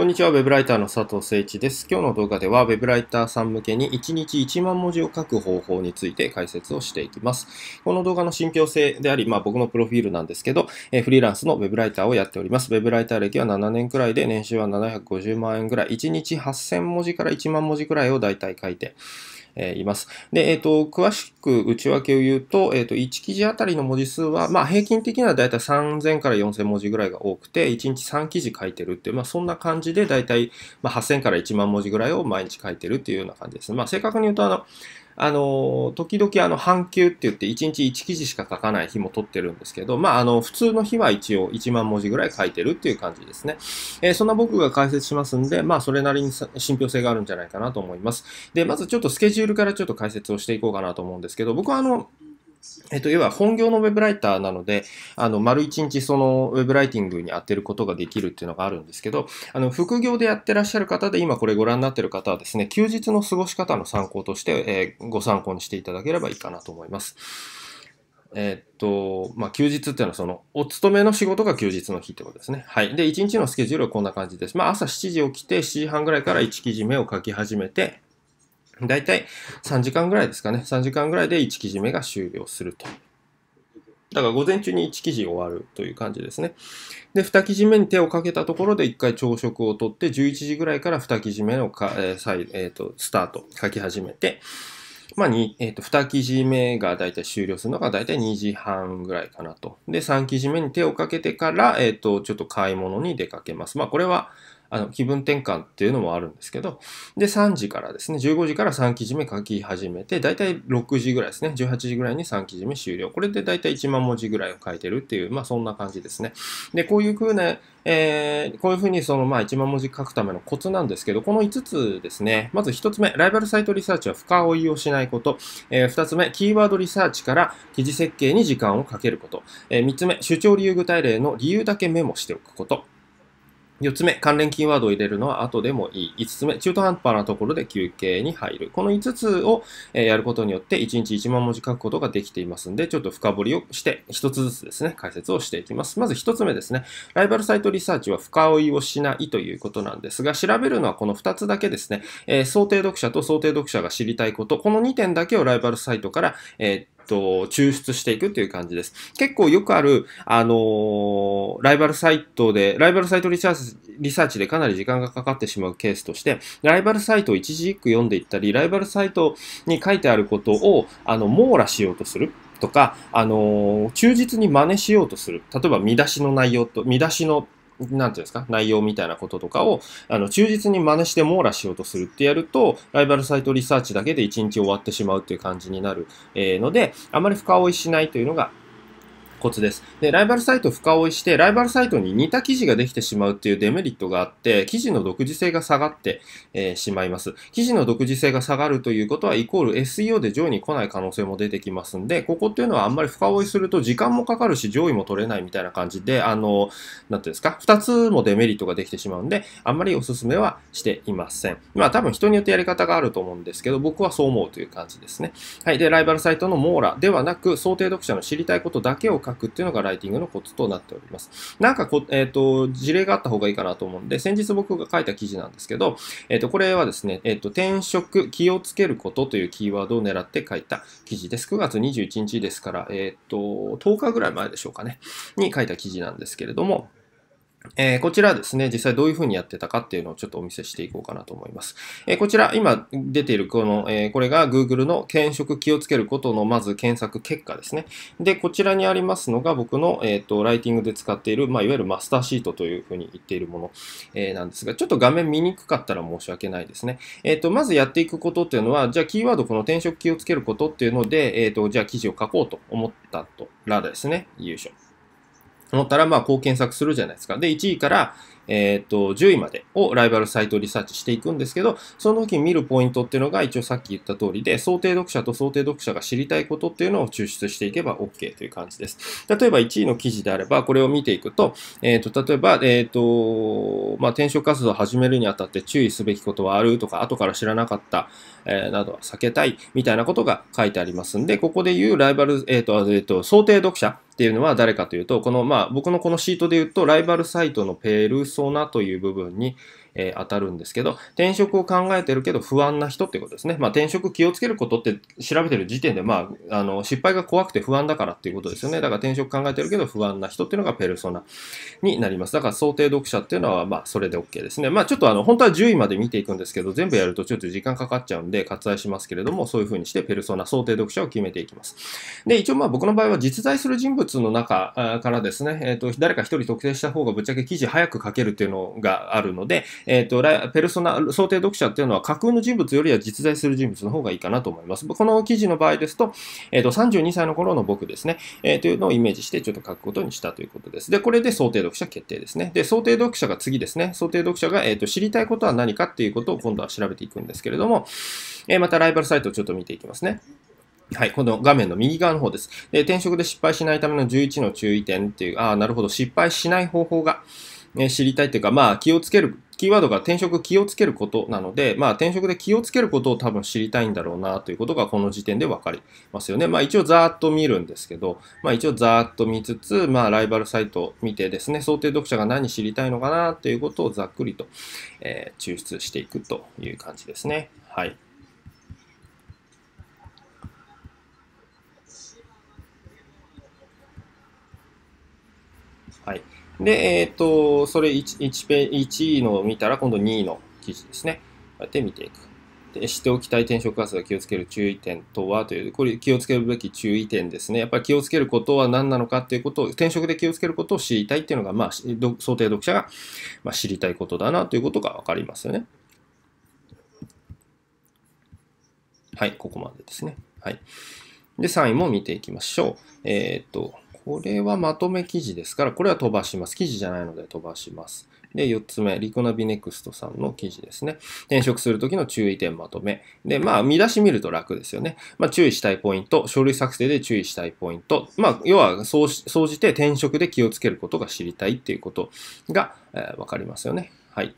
こんにちは、ウェブライターの佐藤誠一です。今日の動画では、ウェブライターさん向けに1日1万文字を書く方法について解説をしていきます。この動画の信憑性であり、まあ僕のプロフィールなんですけど、えフリーランスのウェブライターをやっております。ウェブライター歴は7年くらいで、年収は750万円くらい、1日8000文字から1万文字くらいをだいたい書いて、えいます。で、えっ、と、詳しく内訳を言うと、えっ、と、1記事あたりの文字数は、まあ、平均的にはだいたい3000から4000文字ぐらいが多くて、1日3記事書いてるっていう、まあ、そんな感じで、だいたい、まあ、8000から1万文字ぐらいを毎日書いてるっていうような感じです。まあ、正確に言うと、あの、あの、時々あの、半休って言って1日1記事しか書かない日も取ってるんですけど、まあ、あの、普通の日は一応1万文字ぐらい書いてるっていう感じですね。えー、そんな僕が解説しますんで、まあ、それなりに信憑性があるんじゃないかなと思います。で、まずちょっとスケジュールからちょっと解説をしていこうかなと思うんですけど、僕はあの、えっと、要は本業のウェブライターなので、あの、丸一日そのウェブライティングに当てることができるっていうのがあるんですけど、あの、副業でやってらっしゃる方で、今これご覧になってる方はですね、休日の過ごし方の参考として、えー、ご参考にしていただければいいかなと思います。えっと、まあ、休日っていうのはその、お勤めの仕事が休日の日ってことですね。はい。で、1日のスケジュールはこんな感じです。まあ、朝7時起きて、7時半ぐらいから1記事目を書き始めて、だいたい3時間ぐらいですかね。3時間ぐらいで1記事目が終了すると。だから午前中に1記事終わるという感じですね。で、2記事目に手をかけたところで1回朝食をとって、11時ぐらいから2記事目のか、えーえーと、スタート書き始めて、まあえーと、2記事目がだいたい終了するのがだいたい2時半ぐらいかなと。で、3記事目に手をかけてから、えーとちょっと買い物に出かけます。まあこれはあの、気分転換っていうのもあるんですけど、で、3時からですね、15時から3記事目書き始めて、だいたい6時ぐらいですね、18時ぐらいに3記事目終了。これでだいたい1万文字ぐらいを書いてるっていう、まあそんな感じですね。で、こういう風な、えー、こういうふうにそのまあ1万文字書くためのコツなんですけど、この5つですね。まず1つ目、ライバルサイトリサーチは深追いをしないこと。えー、2つ目、キーワードリサーチから記事設計に時間をかけること。えー、3つ目、主張理由具体例の理由だけメモしておくこと。4つ目、関連キーワードを入れるのは後でもいい。5つ目、中途半端なところで休憩に入る。この5つをやることによって1日1万文字書くことができていますので、ちょっと深掘りをして、1つずつですね、解説をしていきます。まず1つ目ですね、ライバルサイトリサーチは深追いをしないということなんですが、調べるのはこの2つだけですね、想定読者と想定読者が知りたいこと、この2点だけをライバルサイトから、えーと、抽出していくっていう感じです。結構よくある、あのー、ライバルサイトで、ライバルサイトリサーチ、リサーチでかなり時間がかかってしまうケースとして、ライバルサイトを一字一句読んでいったり、ライバルサイトに書いてあることを、あの、網羅しようとする。とか、あのー、忠実に真似しようとする。例えば、見出しの内容と、見出しのなんていうんですか、内容みたいなこととかを、あの、忠実に真似して網羅しようとするってやると、ライバルサイトリサーチだけで1日終わってしまうっていう感じになる、えー、ので、あまり深追いしないというのがコツです。で、ライバルサイト深追いして、ライバルサイトに似た記事ができてしまうっていうデメリットがあって、記事の独自性が下がって、えー、しまいます。記事の独自性が下がるということは、イコール SEO で上位に来ない可能性も出てきますんで、ここっていうのはあんまり深追いすると時間もかかるし、上位も取れないみたいな感じで、あの、なんていうんですか、二つもデメリットができてしまうんで、あんまりおすすめはしていません。まあ多分人によってやり方があると思うんですけど、僕はそう思うという感じですね。はい。で、ライバルサイトの網羅ではなく、想定読者の知りたいことだけを書くっていうのがライティングのコツとなっております。なんかこ、えっ、ー、と、事例があった方がいいかなと思うんで、先日僕が書いた記事なんですけど、えっ、ー、と、これはですね、えっ、ー、と、転職、気をつけることというキーワードを狙って書いた記事です。9月21日ですから、えっと、10日ぐらい前でしょうかね、に書いた記事なんですけれども、えー、こちらですね、実際どういうふうにやってたかっていうのをちょっとお見せしていこうかなと思います。えー、こちら、今出ているこの、えー、これが Google の検職気をつけることのまず検索結果ですね。で、こちらにありますのが僕の、えーと、ライティングで使っている、まあ、いわゆるマスターシートというふうに言っているもの、えなんですが、ちょっと画面見にくかったら申し訳ないですね。えっ、と、まずやっていくことっていうのは、じゃあキーワードこの転職気をつけることっていうので、えっ、と、じゃあ記事を書こうと思ったとらですね、優勝。思ったら、まあ、こう検索するじゃないですか。で、1位から、えー、っと、10位までをライバルサイトリサーチしていくんですけど、その時に見るポイントっていうのが、一応さっき言った通りで、想定読者と想定読者が知りたいことっていうのを抽出していけば OK という感じです。例えば、1位の記事であれば、これを見ていくと、えー、っと、例えば、えー、っと、まあ、転職活動を始めるにあたって注意すべきことはあるとか、後から知らなかった、えー、などは避けたいみたいなことが書いてありますんで、ここで言うライバル、えっと、えっと、想定読者っていうのは誰かというと、この、まあ、僕のこのシートで言うと、ライバルサイトのペルソナという部分に、えー、当たるんですけど、転職を考えてるけど不安な人ってことですね。まあ、転職気をつけることって調べてる時点で、まあ、あの、失敗が怖くて不安だからっていうことですよね。だから転職考えてるけど不安な人っていうのがペルソナになります。だから想定読者っていうのは、まあ、それで OK ですね。まあ、ちょっとあの、本当は10位まで見ていくんですけど、全部やるとちょっと時間かかっちゃうんで割愛しますけれども、そういうふうにしてペルソナ、想定読者を決めていきます。で、一応まあ、僕の場合は実在する人物の中からですね、えっ、ー、と、誰か1人特定した方がぶっちゃけ記事早く書けるっていうのがあるので、えっ、ー、と、ペルソナ、想定読者っていうのは架空の人物よりは実在する人物の方がいいかなと思います。この記事の場合ですと、えっ、ー、と、32歳の頃の僕ですね、えー、というのをイメージしてちょっと書くことにしたということです。で、これで想定読者決定ですね。で、想定読者が次ですね、想定読者が、えーと、知りたいことは何かっていうことを今度は調べていくんですけれども、えまたライバルサイトをちょっと見ていきますね。はい、この画面の右側の方です。で、転職で失敗しないための11の注意点っていう、ああ、なるほど、失敗しない方法が、ね、知りたいというか、まあ、気をつけるキーワードが転職気をつけることなので、まあ、転職で気をつけることを多分知りたいんだろうなということがこの時点で分かりますよね。まあ、一応ざーっと見るんですけど、まあ、一応ざーっと見つつ、まあ、ライバルサイトを見てですね、想定読者が何知りたいのかなということをざっくりと、えー、抽出していくという感じですね。はい。で、えっ、ー、と、それ 1, 1, ペ1位のを見たら、今度2位の記事ですね。こうやって見ていく。で、しておきたい転職活動が気をつける注意点とはという、これ気をつけるべき注意点ですね。やっぱり気をつけることは何なのかっていうことを、転職で気をつけることを知りたいっていうのが、まあ、想定読者が、まあ、知りたいことだなということがわかりますよね。はい、ここまでですね。はい。で、3位も見ていきましょう。えー、っと、これはまとめ記事ですから、これは飛ばします。記事じゃないので飛ばします。で、4つ目、リコナビネクストさんの記事ですね。転職するときの注意点まとめ。で、まあ、見出し見ると楽ですよね。まあ、注意したいポイント、書類作成で注意したいポイント。まあ、要は、そう総じて転職で気をつけることが知りたいっていうことが、えー、わかりますよね。はい。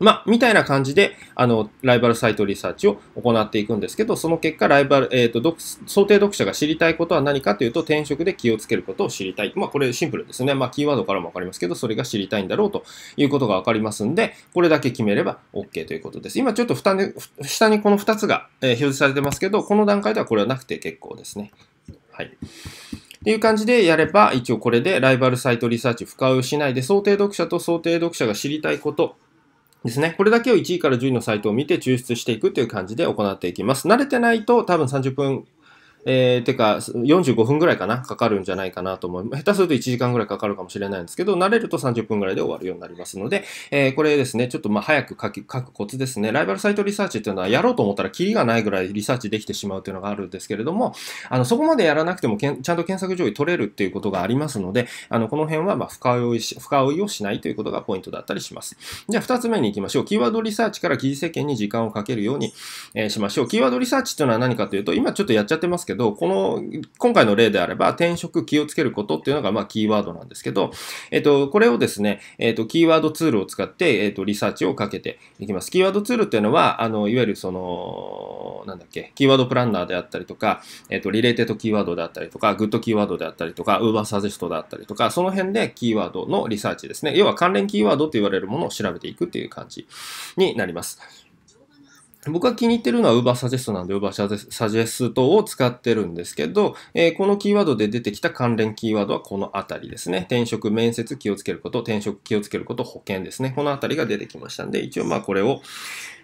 まあ、みたいな感じで、あの、ライバルサイトリサーチを行っていくんですけど、その結果、ライバル、えっ、ー、と、想定読者が知りたいことは何かというと、転職で気をつけることを知りたい。まあ、これシンプルですね。まあ、キーワードからもわかりますけど、それが知りたいんだろうということがわかりますんで、これだけ決めれば OK ということです。今ちょっと下に下にこの2つが、え表示されてますけど、この段階ではこれはなくて結構ですね。はい。っていう感じでやれば、一応これでライバルサイトリサーチ不可をしないで、想定読者と想定読者が知りたいことですね。これだけを1位から10位のサイトを見て抽出していくという感じで行っていきます。慣れてないと多分30分えー、てか、45分ぐらいかな、かかるんじゃないかなと思います。下手すると1時間ぐらいかかるかもしれないんですけど、慣れると30分ぐらいで終わるようになりますので、えー、これですね、ちょっとまあ早く書き、書くコツですね。ライバルサイトリサーチっていうのは、やろうと思ったらキリがないぐらいリサーチできてしまうというのがあるんですけれども、あの、そこまでやらなくてもけん、ちゃんと検索上位取れるっていうことがありますので、あの、この辺は、ま深追いし、深追いをしないということがポイントだったりします。じゃあ、2つ目に行きましょう。キーワードリサーチから記事設計に時間をかけるように、えー、しましょう。キーワードリサーチっていうのは何かというと、今ちょっとやっちゃってますけど、ど、この、今回の例であれば、転職気をつけることっていうのが、まあ、キーワードなんですけど、えっと、これをですね、えっと、キーワードツールを使って、えっと、リサーチをかけていきます。キーワードツールっていうのは、あの、いわゆるその、なんだっけ、キーワードプランナーであったりとか、えっと、リレーテッドキーワードであったりとか、グッドキーワードであったりとか、ウーバーサジェストであったりとか、その辺でキーワードのリサーチですね。要は関連キーワードと言われるものを調べていくっていう感じになります。僕が気に入ってるのは Uber Suggest なんで Uber Suggest を使ってるんですけど、えー、このキーワードで出てきた関連キーワードはこのあたりですね。転職、面接、気をつけること、転職、気をつけること、保険ですね。このあたりが出てきましたんで、一応まあこれを、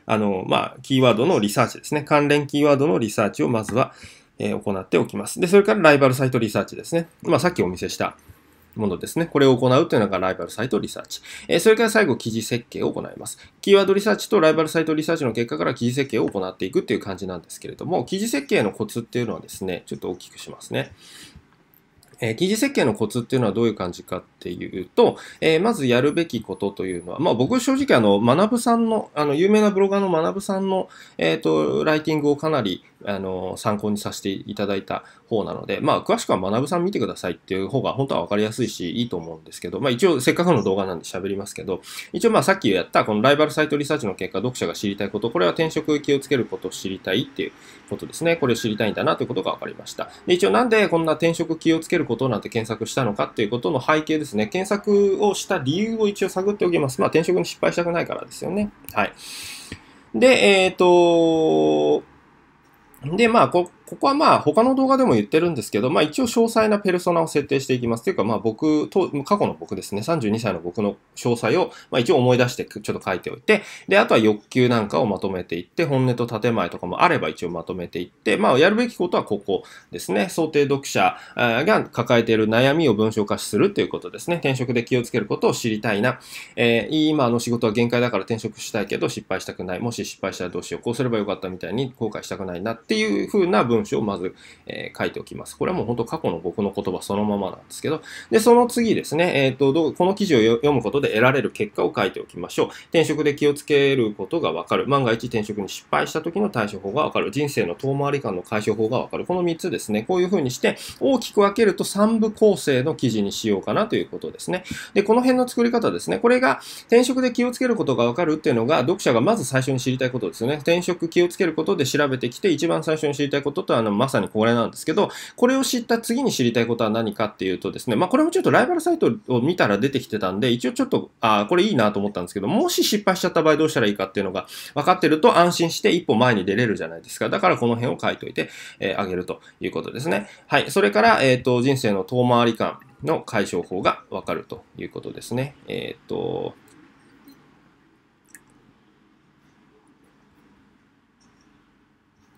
あの、まあ、キーワードのリサーチですね。関連キーワードのリサーチをまずは、えー、行っておきます。で、それからライバルサイトリサーチですね。まあ、さっきお見せしたものですね。これを行うというのがライバルサイトリサーチ。えそれから最後、記事設計を行います。キーワードリサーチとライバルサイトリサーチの結果から記事設計を行っていくっていう感じなんですけれども、記事設計のコツっていうのはですね、ちょっと大きくしますね。え記事設計のコツっていうのはどういう感じかっていうと、えー、まずやるべきことというのは、まあ僕正直あの、学さんの、あの、有名なブロガーの学さんの、えっ、ー、と、ライティングをかなり、あの、参考にさせていただいた方なので、まあ、詳しくは学さん見てくださいっていう方が本当は分かりやすいし、いいと思うんですけど、まあ、一応せっかくの動画なんで喋りますけど、一応まあ、さっきやったこのライバルサイトリサーチの結果、読者が知りたいこと、これは転職気をつけることを知りたいっていうことですね。これを知りたいんだなということが分かりました。で、一応なんでこんな転職気をつけることなんて検索したのかっていうことの背景ですね。検索をした理由を一応探っておきます。まあ、転職に失敗したくないからですよね。はい。で、えっ、ー、と、で、まあ、こここはまあ他の動画でも言ってるんですけど、まあ一応詳細なペルソナを設定していきます。というかまあ僕と、過去の僕ですね、32歳の僕の詳細を、まあ一応思い出してちょっと書いておいて、で、あとは欲求なんかをまとめていって、本音と建前とかもあれば一応まとめていって、まあやるべきことはここですね。想定読者が抱えている悩みを文章化するということですね。転職で気をつけることを知りたいな。えー、今の仕事は限界だから転職したいけど失敗したくない。もし失敗したらどうしよう。こうすればよかったみたいに後悔したくないなっていう風な文文章をまず、えー、書いておきます。これはもう本当過去の僕の言葉そのままなんですけど、で、その次ですね、えっ、ー、と、この記事を読むことで得られる結果を書いておきましょう。転職で気をつけることがわかる。万が一転職に失敗した時の対処法がわかる。人生の遠回り感の解消法がわかる。この3つですね。こういうふうにして、大きく分けると3部構成の記事にしようかなということですね。で、この辺の作り方ですね。これが、転職で気をつけることがわかるっていうのが、読者がまず最初に知りたいことですよね。転職気をつけることで調べてきて、一番最初に知りたいことことはあのまさにこれなんですけど、これを知った次に知りたいことは何かっていうとですね、まあ、これもちょっとライバルサイトを見たら出てきてたんで、一応ちょっと、あこれいいなと思ったんですけど、もし失敗しちゃった場合どうしたらいいかっていうのが分かってると安心して一歩前に出れるじゃないですか。だからこの辺を書いといて、えー、あげるということですね。はい。それから、えっ、ー、と、人生の遠回り感の解消法が分かるということですね。えっ、ー、と、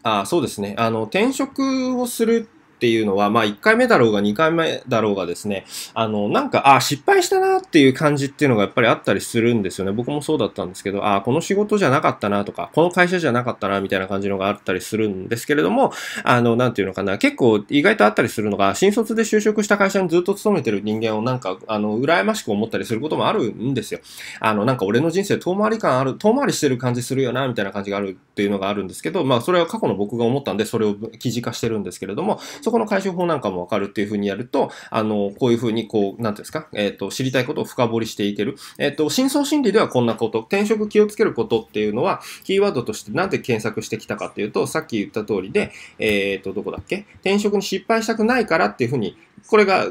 あそうですね。あの、転職をするっていうのは、まあ1回目だろうが2回目だろうがですね、あの、なんか、あ、失敗したなっていう感じっていうのがやっぱりあったりするんですよね。僕もそうだったんですけど、あ、この仕事じゃなかったなとか、この会社じゃなかったなみたいな感じのがあったりするんですけれども、あの、なんていうのかな、結構意外とあったりするのが、新卒で就職した会社にずっと勤めてる人間をなんか、あの、羨ましく思ったりすることもあるんですよ。あの、なんか俺の人生遠回り感ある、遠回りしてる感じするよな、みたいな感じがあるっていうのがあるんですけど、まあそれは過去の僕が思ったんで、それを記事化してるんですけれども、そこの解消法なんかもわかるっていうふうにやると、あの、こういうふうにこう、なんていうんですか、えっ、ー、と、知りたいことを深掘りしていける。えっ、ー、と、深層心理ではこんなこと、転職気をつけることっていうのは、キーワードとしてなんで検索してきたかっていうと、さっき言った通りで、えっ、ー、と、どこだっけ転職に失敗したくないからっていうふうに、これが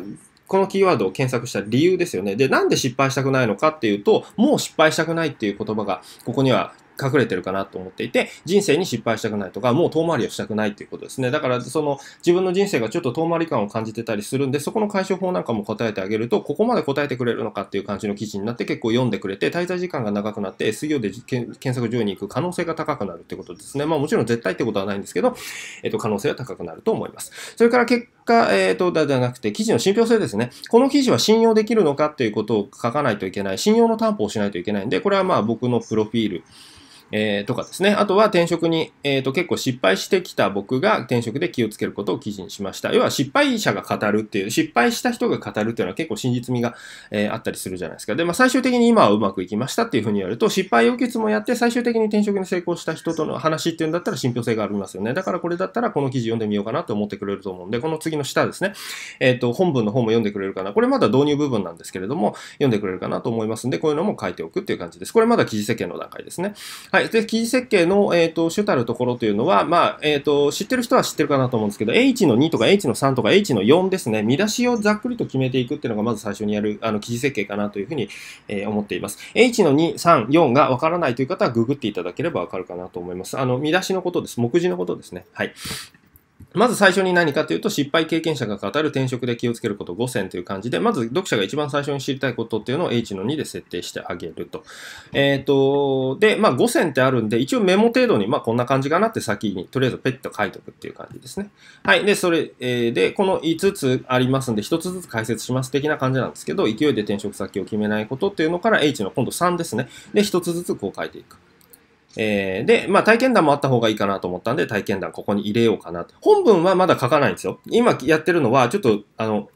このキーワードを検索した理由ですよね。で、なんで失敗したくないのかっていうと、もう失敗したくないっていう言葉が、ここには隠れてるかなと思っていて、人生に失敗したくないとか、もう遠回りをしたくないっていうことですね。だから、その自分の人生がちょっと遠回り感を感じてたりするんで、そこの解消法なんかも答えてあげると、ここまで答えてくれるのかっていう感じの記事になって結構読んでくれて、滞在時間が長くなって SEO で検索上位に行く可能性が高くなるってことですね。まあもちろん絶対ってことはないんですけど、えっと、可能性は高くなると思います。それから結果、えっと、だじゃなくて、記事の信憑性ですね。この記事は信用できるのかっていうことを書かないといけない。信用の担保をしないといけないんで、これはまあ僕のプロフィール。えー、とかですね。あとは転職に、えー、と結構失敗してきた僕が転職で気をつけることを記事にしました。要は失敗者が語るっていう、失敗した人が語るっていうのは結構真実味が、えー、あったりするじゃないですか。で、まあ最終的に今はうまくいきましたっていうふうにやると、失敗を決もやって最終的に転職に成功した人との話っていうんだったら信憑性がありますよね。だからこれだったらこの記事読んでみようかなと思ってくれると思うんで、この次の下ですね。えっ、ー、と、本文の方も読んでくれるかな。これまだ導入部分なんですけれども、読んでくれるかなと思いますんで、こういうのも書いておくっていう感じです。これまだ記事設計の段階ですね。はい。で、記事設計の、えっ、ー、と、主たるところというのは、まあ、えっ、ー、と、知ってる人は知ってるかなと思うんですけど、H の2とか H の3とか H の4ですね。見出しをざっくりと決めていくっていうのが、まず最初にやる、あの、記事設計かなというふうに、えー、思っています。H の2、3、4がわからないという方は、ググっていただければわかるかなと思います。あの、見出しのことです。目次のことですね。はい。まず最初に何かというと、失敗経験者が語る転職で気をつけること5選という感じで、まず読者が一番最初に知りたいことっていうのを H の2で設定してあげると。えっ、ー、と、で、まあ5選ってあるんで、一応メモ程度に、まあこんな感じかなって先に、とりあえずペッと書いとくっていう感じですね。はい。で、それ、えー、で、この5つありますんで、1つずつ解説します的な感じなんですけど、勢いで転職先を決めないことっていうのから H の今度3ですね。で、1つずつこう書いていく。えー、で、まあ、体験談もあった方がいいかなと思ったんで、体験談ここに入れようかな。本文はまだ書かないんですよ。今やってるのは、ちょっと、あの、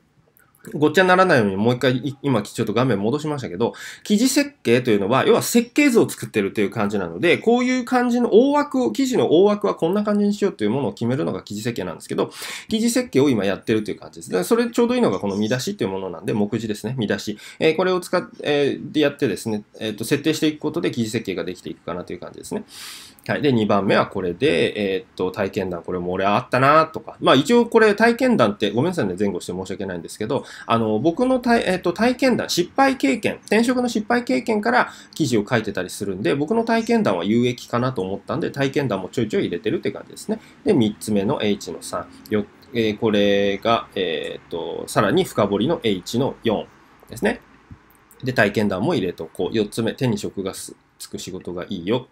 ごっちゃにならないようにもう一回今ちょっと画面戻しましたけど、記事設計というのは、要は設計図を作ってるという感じなので、こういう感じの大枠を、記事の大枠はこんな感じにしようというものを決めるのが記事設計なんですけど、記事設計を今やってるという感じです。それちょうどいいのがこの見出しというものなんで、目次ですね、見出し。えー、これを使って、えー、やってですね、えっ、ー、と、設定していくことで記事設計ができていくかなという感じですね。はい。で、2番目はこれで、えー、っと、体験談、これも俺あったなとか。まあ一応これ体験談って、ごめんなさいね、前後して申し訳ないんですけど、あの、僕の体,、えー、っと体験談、失敗経験、転職の失敗経験から記事を書いてたりするんで、僕の体験談は有益かなと思ったんで、体験談もちょいちょい入れてるって感じですね。で、3つ目の H の3。えー、これが、えっと、さらに深掘りの H の4ですね。で、体験談も入れとこう。4つ目、手に職がつく仕事がいいよ。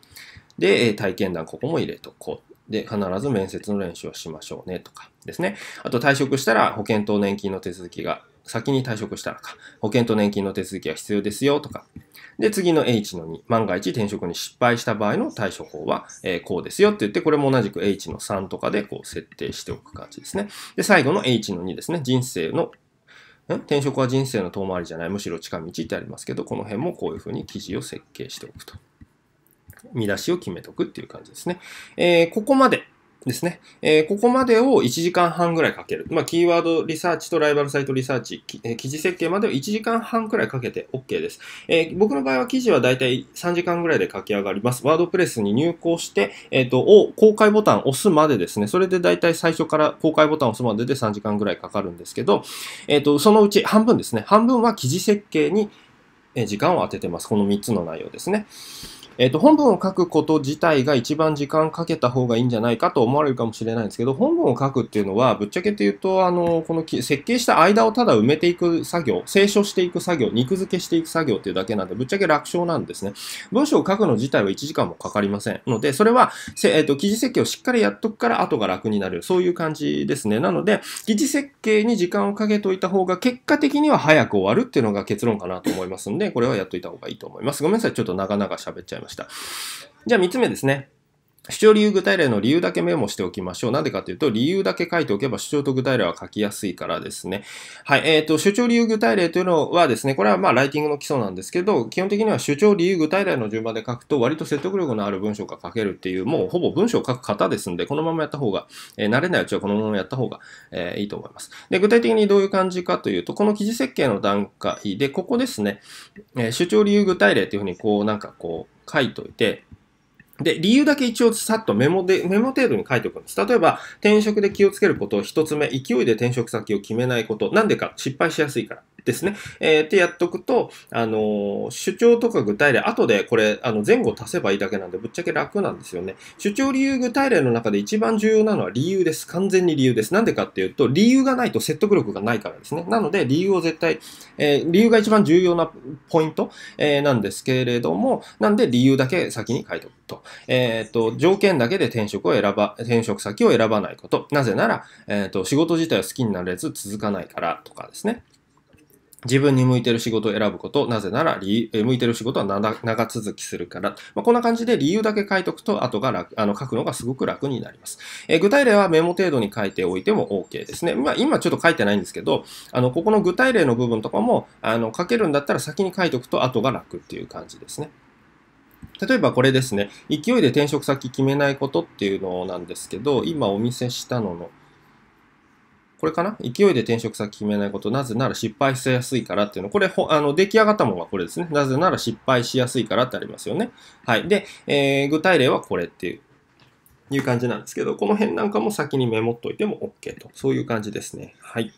で、体験談ここも入れとこう。で、必ず面接の練習をしましょうねとかですね。あと退職したら保険と年金の手続きが、先に退職したらか、保険と年金の手続きが必要ですよとか。で、次の H の2、万が一転職に失敗した場合の対処法は、えこうですよって言って、これも同じく H の3とかでこう設定しておく感じですね。で、最後の H の2ですね。人生の転職は人生の遠回りじゃない、むしろ近道ってありますけど、この辺もこういうふうに記事を設計しておくと。見出しを決めとくっていう感じですね。えー、ここまでですね。えー、ここまでを1時間半ぐらいかける。まあ、キーワードリサーチとライバルサイトリサーチ、えー、記事設計までを1時間半くらいかけて OK です。えー、僕の場合は記事はだいたい3時間ぐらいで書き上がります。ワードプレスに入稿して、えっ、と、を公開ボタンを押すまでですね。それでだいたい最初から公開ボタンを押すまでで3時間ぐらいかかるんですけど、えっ、と、そのうち半分ですね。半分は記事設計に時間を当ててます。この3つの内容ですね。えっ、ー、と、本文を書くこと自体が一番時間かけた方がいいんじゃないかと思われるかもしれないんですけど、本文を書くっていうのは、ぶっちゃけて言うと、あの、この設計した間をただ埋めていく作業、清書していく作業、肉付けしていく作業っていうだけなんで、ぶっちゃけ楽勝なんですね。文章を書くの自体は1時間もかかりませんので、それは、えっ、ー、と、記事設計をしっかりやっとくから後が楽になる。そういう感じですね。なので、記事設計に時間をかけといた方が、結果的には早く終わるっていうのが結論かなと思いますんで、これはやっといた方がいいと思います。ごめんなさい。ちょっと長々喋っちゃいました。ました。じゃあ3つ目ですね。主張理由具体例の理由だけメモしておきましょう。なんでかというと、理由だけ書いておけば主張と具体例は書きやすいからですね。はい。えっ、ー、と、主張理由具体例というのはですね、これはまあライティングの基礎なんですけど、基本的には主張理由具体例の順番で書くと、割と説得力のある文章が書けるっていう、もうほぼ文章を書く方ですんで、このままやった方が、えー、慣れないうちはこのままやった方が、えー、いいと思います。で、具体的にどういう感じかというと、この記事設計の段階で、ここですね、え主張理由具体例というふうに、こうなんかこう、書いといて、で、理由だけ一応さっとメモで、メモ程度に書いておくんです。例えば、転職で気をつけること、一つ目、勢いで転職先を決めないこと、なんでか、失敗しやすいから。ですね。えー、ってやっとくと、あの主張とか具体例、後でこれ、あの、前後足せばいいだけなんで、ぶっちゃけ楽なんですよね。主張理由具体例の中で一番重要なのは理由です。完全に理由です。なんでかっていうと、理由がないと説得力がないからですね。なので、理由を絶対、えー、理由が一番重要なポイント、えー、なんですけれども、なんで理由だけ先に書いておくと。えっ、ー、と、条件だけで転職を選ば、転職先を選ばないこと。なぜなら、えっ、と、仕事自体は好きになれず続かないからとかですね。自分に向いてる仕事を選ぶこと、なぜなら、向いてる仕事は長続きするから。まあ、こんな感じで理由だけ書いとくと、後が楽、あの、書くのがすごく楽になります。え具体例はメモ程度に書いておいても OK ですね。まあ、今ちょっと書いてないんですけど、あの、ここの具体例の部分とかも、あの、書けるんだったら先に書いとくと、後が楽っていう感じですね。例えばこれですね、勢いで転職先決めないことっていうのなんですけど、今お見せしたののこれかな勢いで転職先決めないこと。なぜなら失敗しやすいからっていうの。これ、あの、出来上がったものはこれですね。なぜなら失敗しやすいからってありますよね。はい。で、えー、具体例はこれっていう。いう感じなんですけど、この辺なんかも先にメモっといても OK と。そういう感じですね。はい。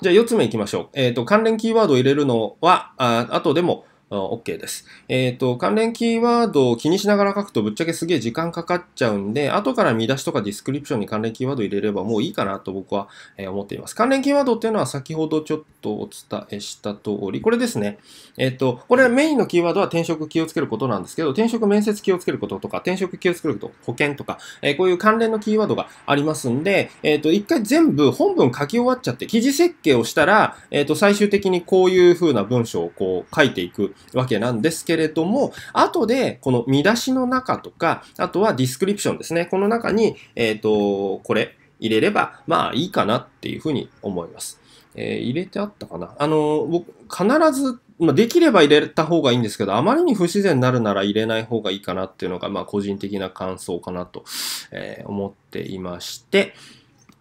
じゃあ4つ目いきましょう。えっ、ー、と、関連キーワードを入れるのは、あ後でも OK です。えっ、ー、と、関連キーワードを気にしながら書くとぶっちゃけすげえ時間かかっちゃうんで、後から見出しとかディスクリプションに関連キーワード入れればもういいかなと僕は思っています。関連キーワードっていうのは先ほどちょっとお伝えした通り、これですね。えっ、ー、と、これメインのキーワードは転職気をつけることなんですけど、転職面接気をつけることとか、転職気をつけること、保険とか、えー、こういう関連のキーワードがありますんで、えっ、と、一回全部本文書き終わっちゃって、記事設計をしたら、えっ、と、最終的にこういう風な文章をこう書いていく。わけなんですけれども、後で、この見出しの中とか、あとはディスクリプションですね。この中に、えっ、ー、と、これ入れれば、まあいいかなっていうふうに思います。えー、入れてあったかなあの、僕、必ず、まあ、できれば入れた方がいいんですけど、あまりに不自然になるなら入れない方がいいかなっていうのが、まあ、個人的な感想かなと、えー、思っていまして、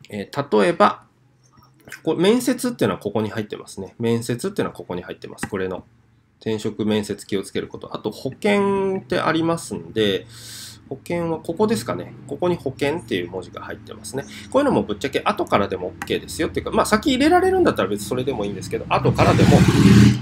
えー、例えば、こ面接っていうのはここに入ってますね。面接っていうのはここに入ってます。これの転職面接気をつけること。あと、保険ってありますんで、保険はここですかね。ここに保険っていう文字が入ってますね。こういうのもぶっちゃけ後からでも OK ですよっていうか、まあ先入れられるんだったら別にそれでもいいんですけど、後からでも、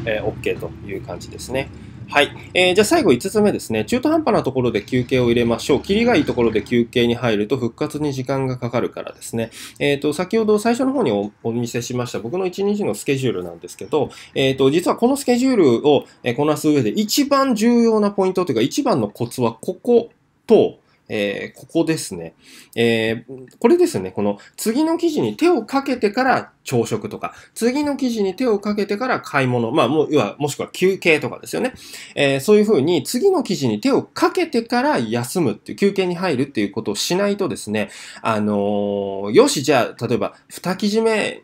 えー、OK という感じですね。はい。えー、じゃあ最後5つ目ですね。中途半端なところで休憩を入れましょう。キりがいいところで休憩に入ると復活に時間がかかるからですね。えっ、ー、と、先ほど最初の方にお見せしました僕の1日のスケジュールなんですけど、えっ、ー、と、実はこのスケジュールをこなす上で一番重要なポイントというか一番のコツはここと、えー、ここですね。えー、これですね。この次の記事に手をかけてから朝食とか、次の記事に手をかけてから買い物、まあ、もう、要は、もしくは休憩とかですよね。えー、そういうふうに、次の記事に手をかけてから休むっていう、休憩に入るっていうことをしないとですね、あのよし、じゃあ、例えば、二記事目、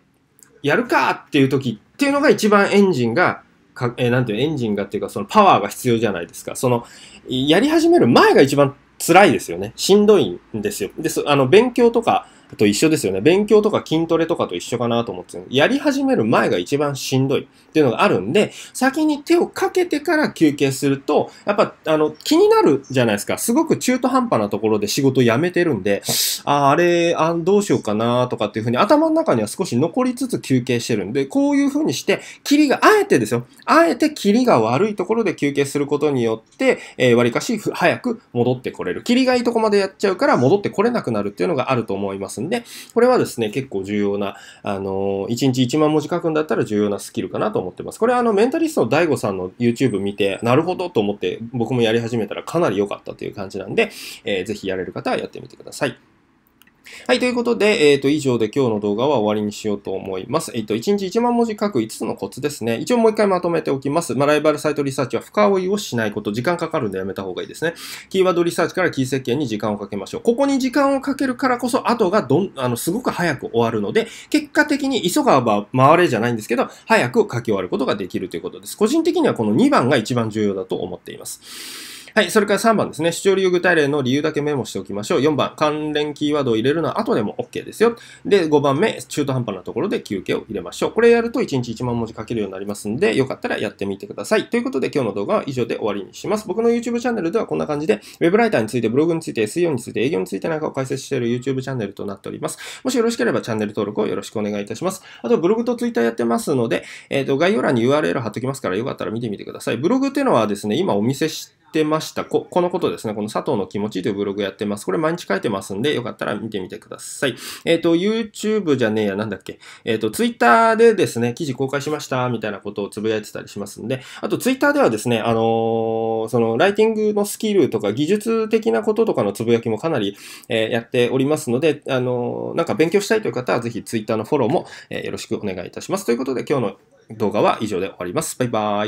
やるかっていう時っていうのが一番エンジンがか、えー、なんていうエンジンがっていうか、そのパワーが必要じゃないですか。その、やり始める前が一番辛いですよね。しんどいんですよ。で、あの、勉強とか、と一緒ですよね。勉強とか筋トレとかと一緒かなと思ってやり始める前が一番しんどいっていうのがあるんで、先に手をかけてから休憩すると、やっぱ、あの、気になるじゃないですか。すごく中途半端なところで仕事辞めてるんで、あ、あれ、あどうしようかなとかっていうふうに頭の中には少し残りつつ休憩してるんで、こういうふうにして、霧が、あえてですよ。あえて霧が悪いところで休憩することによって、えー、割かし早く戻ってこれる。霧がいいとこまでやっちゃうから戻ってこれなくなるっていうのがあると思います。ますんで、これはですね、結構重要な、あの、1日1万文字書くんだったら重要なスキルかなと思ってます。これはあの、メンタリストの DAIGO さんの YouTube 見て、なるほどと思って僕もやり始めたらかなり良かったという感じなんで、えー、ぜひやれる方はやってみてください。はい、ということで、えっ、ー、と、以上で今日の動画は終わりにしようと思います。えっ、ー、と、1日1万文字書く5つのコツですね。一応もう一回まとめておきます。まあ、ライバルサイトリサーチは深追いをしないこと。時間かかるんでやめた方がいいですね。キーワードリサーチからキー設計に時間をかけましょう。ここに時間をかけるからこそ、後がどん、あの、すごく早く終わるので、結果的に急がば回れじゃないんですけど、早く書き終わることができるということです。個人的にはこの2番が一番重要だと思っています。はい、それから3番ですね。視聴理由具体例の理由だけメモしておきましょう。4番、関連キーワードを入れるのは後でも OK ですよ。で、5番目、中途半端なところで休憩を入れましょう。これやると1日1万文字書けるようになりますんで、よかったらやってみてください。ということで、今日の動画は以上で終わりにします。僕の YouTube チャンネルではこんな感じで、Web ライターについて、ブログについて、SEO について、営業についてなんかを解説している YouTube チャンネルとなっております。もしよろしければチャンネル登録をよろしくお願いいたします。あと、ブログと Twitter やってますので、えっ、ー、と、概要欄に URL 貼っときますから、よかったら見てみてください。ブログっていうのはですね、今お見せして、ってました。こ、このことですね。この佐藤の気持ちというブログやってます。これ毎日書いてますんで、よかったら見てみてください。えっ、ー、と、YouTube じゃねえや、なんだっけ。えっ、ー、と、Twitter でですね、記事公開しました、みたいなことをつぶやいてたりしますんで、あと Twitter ではですね、あのー、その、ライティングのスキルとか技術的なこととかのつぶやきもかなり、えー、やっておりますので、あのなんか勉強したいという方は、ぜひ Twitter のフォローも、えよろしくお願いいたします。ということで、今日の動画は以上で終わります。バイバーイ。